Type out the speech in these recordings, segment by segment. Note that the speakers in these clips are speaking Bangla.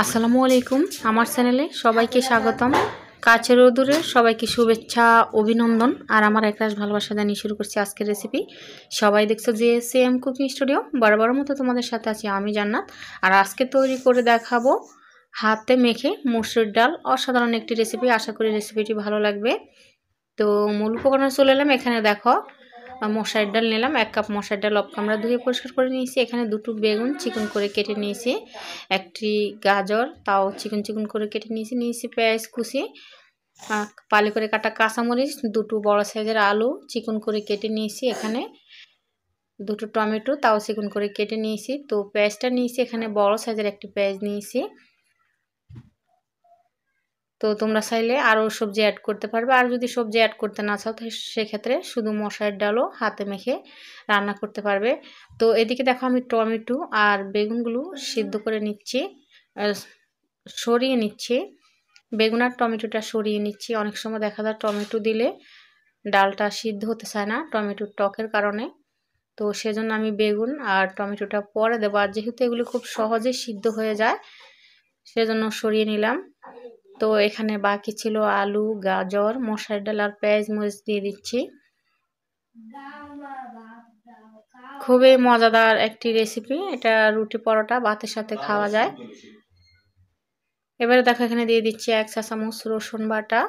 আসসালামু আলাইকুম আমার চ্যানেলে সবাইকে স্বাগতম কাছের ও সবাইকে শুভেচ্ছা অভিনন্দন আর আমার একরাশ ভালোবাসা জানিয়ে শুরু করছি আজকের রেসিপি সবাই দেখছো যে এম কুকিং স্টুডিও বারবার মতো তোমাদের সাথে আছি আমি জান্নাত আর আজকে তৈরি করে দেখাবো হাতে মেখে মুসুর ডাল অসাধারণ একটি রেসিপি আশা করি রেসিপিটি ভালো লাগবে তো মূল উপকরণে চলে এলাম এখানে দেখো মশার ডাল নিলাম এক কাপ মশার ডাল অপ আমরা ধুয়ে পরিষ্কার করে নিয়েছি এখানে দুটো বেগুন চিকন করে কেটে নিয়েছি একটি গাজর তাও চিকন চিকন করে কেটে নিয়েছি নিয়েছি পেঁয়াজ কুচি পালি করে কাটা কাঁচামরিচ দুটো বড় সাইজের আলু চিকন করে কেটে নিয়েছি এখানে দুটো টমেটো তাও চিকন করে কেটে নিয়েছি তো পেঁয়াজটা নিয়েছি এখানে বড় সাইজের একটি পেঁয়াজ নিয়েছি তো তোমরা চাইলে আরও সবজি অ্যাড করতে পারবে আর যদি সবজি অ্যাড করতে না চাও তো সেক্ষেত্রে শুধু মশার ডালও হাতে মেখে রান্না করতে পারবে তো এদিকে দেখো আমি টমেটো আর বেগুনগুলো সিদ্ধ করে নিচ্ছি সরিয়ে নিচ্ছি বেগুন আর টমেটোটা সরিয়ে নিচ্ছি অনেক সময় দেখা যায় টমেটো দিলে ডালটা সিদ্ধ হতে চায় না টমেটোর টকের কারণে তো সেজন্য আমি বেগুন আর টমেটোটা পরে দেবো আর যেহেতু এগুলো খুব সহজে সিদ্ধ হয়ে যায় সেজন্য সরিয়ে নিলাম তো এখানে বাকি ছিল আলু গাজর মশার ডাল আর পেঁয়াজ মরিচ দিয়ে দিচ্ছি খুবই মজাদার একটি রেসিপি এটা রুটি পরোটা ভাতের সাথে খাওয়া যায় এবারে দেখো এখানে দিয়ে দিচ্ছি এক চা চামচ রসুন বাটা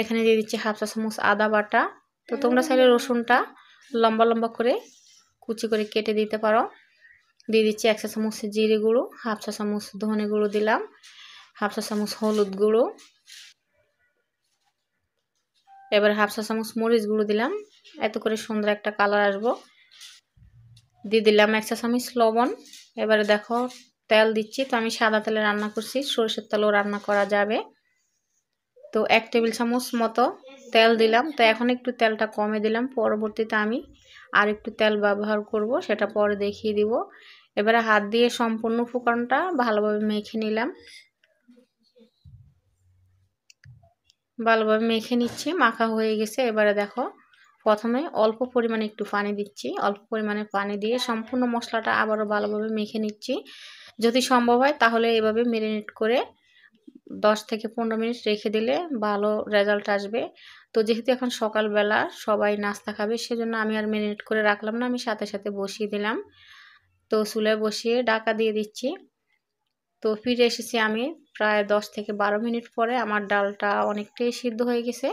এখানে দিয়ে দিচ্ছি হাফ চা চামচ আদা বাটা তো তোমরা চাইলে রসুনটা লম্বা লম্বা করে কুচি করে কেটে দিতে পারো দিয়ে দিচ্ছি এক চা চামচ জিরে গুঁড়ো হাফ চা চামচ ধনে গুঁড়ো দিলাম হাফ চা চামচ হলুদ গুঁড়ো এবার হাফ চা চামচ মরিচ গুঁড়ো দিলাম এত করে সুন্দর একটা কালার আসবো দিয়ে দিলাম এক চা চামচ লবণ এবারে দেখো তেল দিচ্ছি তো আমি সাদা তেলে রান্না করছি সরষের তেলও রান্না করা যাবে তো এক টেবিল চামচ মতো তেল দিলাম তো এখন একটু তেলটা কমে দিলাম পরবর্তীতে আমি আর একটু তেল ব্যবহার করব সেটা পরে দেখিয়ে দিব এবারে হাত দিয়ে সম্পূর্ণ উপকরণটা ভালোভাবে মেখে নিলাম ভালোভাবে মেখে নিচ্ছি মাখা হয়ে গেছে এবারে দেখো প্রথমে অল্প পরিমাণে একটু পানি দিচ্ছি অল্প পরিমাণে পানি দিয়ে সম্পূর্ণ মশলাটা আবারও ভালোভাবে মেখে নিচ্ছি যদি সম্ভব হয় তাহলে এভাবে মেরিনেট করে দশ থেকে পনেরো মিনিট রেখে দিলে ভালো রেজাল্ট আসবে তো যেহেতু এখন সকালবেলা সবাই নাস্তা খাবে সেজন্য আমি আর মেরিনেট করে রাখলাম না আমি সাথে সাথে বসিয়ে দিলাম তো চুলে বসিয়ে ডাকা দিয়ে দিচ্ছি তো ফিরে এসেছি আমি প্রায় দশ থেকে বারো মিনিট পরে আমার ডালটা অনেকটাই সিদ্ধ হয়ে গেছে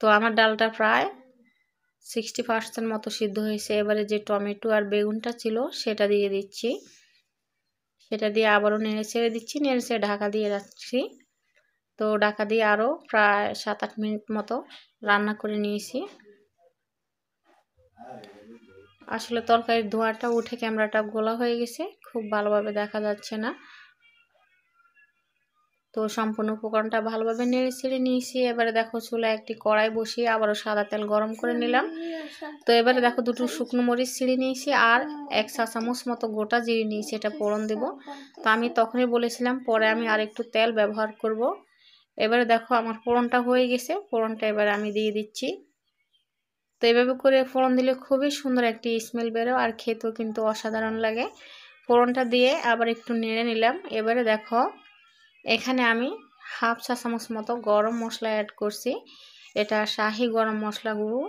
তো আমার ডালটা প্রায় সিক্সটি পার্সেন্ট মতো সিদ্ধ হয়েছে এবারে যে টমেটো আর বেগুনটা ছিল সেটা দিয়ে দিচ্ছি সেটা দিয়ে আবারও নেড়ে ছেড়ে দিচ্ছি নেড়ে ছেড়ে ঢাকা দিয়ে রাখছি তো ঢাকা দিয়ে আরও প্রায় সাত আট মিনিট মতো রান্না করে নিয়েছি আসলে তরকারির ধোঁয়াটা উঠে ক্যামেরাটা গোলা হয়ে গেছে খুব ভালোভাবে দেখা যাচ্ছে না তো সম্পূর্ণ উপকরণটা ভালোভাবে নেড়ে ছেড়ে নিয়েছি এবারে দেখো চুলা একটি কড়াই বসিয়ে আবারও সাদা তেল গরম করে নিলাম তো এবারে দেখো দুটো শুকনো মরিচ ছিঁড়ে নিয়েছি আর এক চা চামচ মতো গোটা জিরে নিয়েছি এটা পোড়ন দেব তো আমি তখনই বলেছিলাম পরে আমি আর একটু তেল ব্যবহার করব এবারে দেখো আমার পোড়নটা হয়ে গেছে পোড়নটা এবারে আমি দিয়ে দিচ্ছি তো এভাবে করে ফোড়ন দিলে খুবই সুন্দর একটি স্মেল বেরো আর খেতেও কিন্তু অসাধারণ লাগে ফোড়নটা দিয়ে আবার একটু নেড়ে নিলাম এবারে দেখো এখানে আমি হাফ চা চামচ মতো গরম মশলা অ্যাড করছি এটা শাহি গরম মশলা গুঁড়ো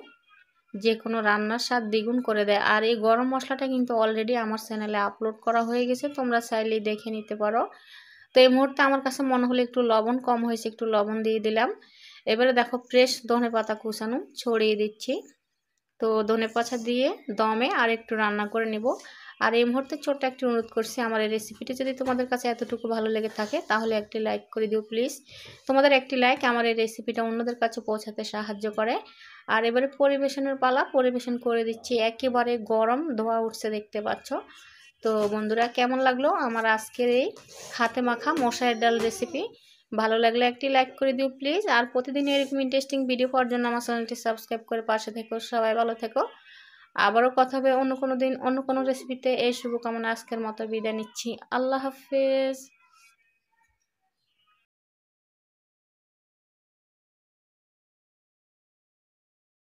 যে কোনো রান্নার স্বাদ দ্বিগুণ করে দেয় আর এই গরম মশলাটা কিন্তু অলরেডি আমার চ্যানেলে আপলোড করা হয়ে গেছে তোমরা চাইলেই দেখে নিতে পারো তো এই মুহূর্তে আমার কাছে মনে হলো একটু লবণ কম হয়েছে একটু লবণ দিয়ে দিলাম এবারে দেখো ফ্রেশ ধনে পাতা কুচানো ছড়িয়ে দিচ্ছি তো ধনে পাছা দিয়ে দমে আর একটু রান্না করে নেব আর এই মুহূর্তে ছোট্ট একটি অনুরোধ করছি আমার এই রেসিপিটি যদি তোমাদের কাছে এতটুকু ভালো লেগে থাকে তাহলে একটি লাইক করে দিও প্লিজ তোমাদের একটি লাইক আমার এই রেসিপিটা অন্যদের কাছে পৌঁছাতে সাহায্য করে আর এবারে পরিবেশনের পালা পরিবেশন করে দিচ্ছি একেবারে গরম ধোয়া উঠছে দেখতে পাচ্ছ তো বন্ধুরা কেমন লাগলো আমার আজকের এই হাতে মাখা মশাইয়ের ডাল রেসিপি ভালো লাগলে একটি লাইক করে দিও প্লিজ আর প্রতিদিন এরকম ইন্টারেস্টিং ভিডিও পাওয়ার জন্য আমার চ্যানেলটি সাবস্ক্রাইব করে পাশে থেকো সবাই ভালো থেকো আবারও কথা হবে অন্য কোনো দিন অন্য কোনো রেসিপিতে এই শুভকামনা আজকের মতো বিদায় নিচ্ছি আল্লাহ হাফেজ